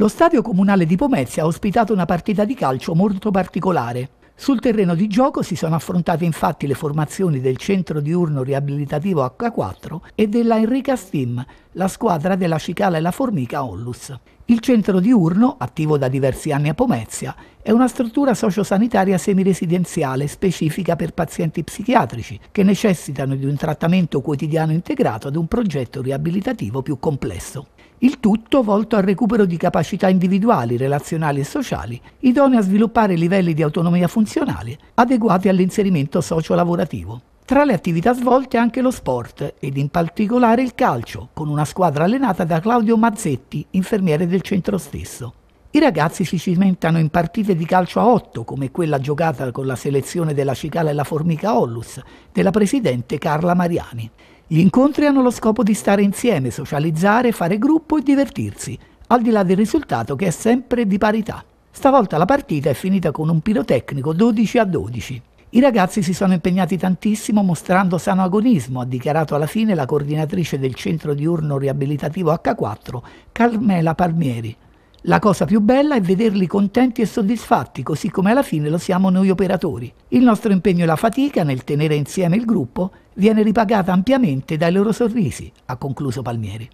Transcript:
Lo stadio comunale di Pomezia ha ospitato una partita di calcio molto particolare. Sul terreno di gioco si sono affrontate infatti le formazioni del centro diurno riabilitativo H4 e della Enrica Steam, la squadra della Cicala e la Formica Ollus. Il centro diurno, attivo da diversi anni a Pomezia, è una struttura sociosanitaria semiresidenziale specifica per pazienti psichiatrici che necessitano di un trattamento quotidiano integrato ad un progetto riabilitativo più complesso. Il tutto volto al recupero di capacità individuali, relazionali e sociali, idonee a sviluppare livelli di autonomia funzionale adeguati all'inserimento socio-lavorativo. Tra le attività svolte anche lo sport ed in particolare il calcio, con una squadra allenata da Claudio Mazzetti, infermiere del centro stesso. I ragazzi si cimentano in partite di calcio a 8, come quella giocata con la selezione della Cicala e la Formica Ollus, della presidente Carla Mariani. Gli incontri hanno lo scopo di stare insieme, socializzare, fare gruppo e divertirsi, al di là del risultato che è sempre di parità. Stavolta la partita è finita con un pirotecnico 12 a 12. I ragazzi si sono impegnati tantissimo mostrando sano agonismo, ha dichiarato alla fine la coordinatrice del centro diurno riabilitativo H4, Carmela Palmieri. La cosa più bella è vederli contenti e soddisfatti, così come alla fine lo siamo noi operatori. Il nostro impegno e la fatica nel tenere insieme il gruppo viene ripagata ampiamente dai loro sorrisi, ha concluso Palmieri.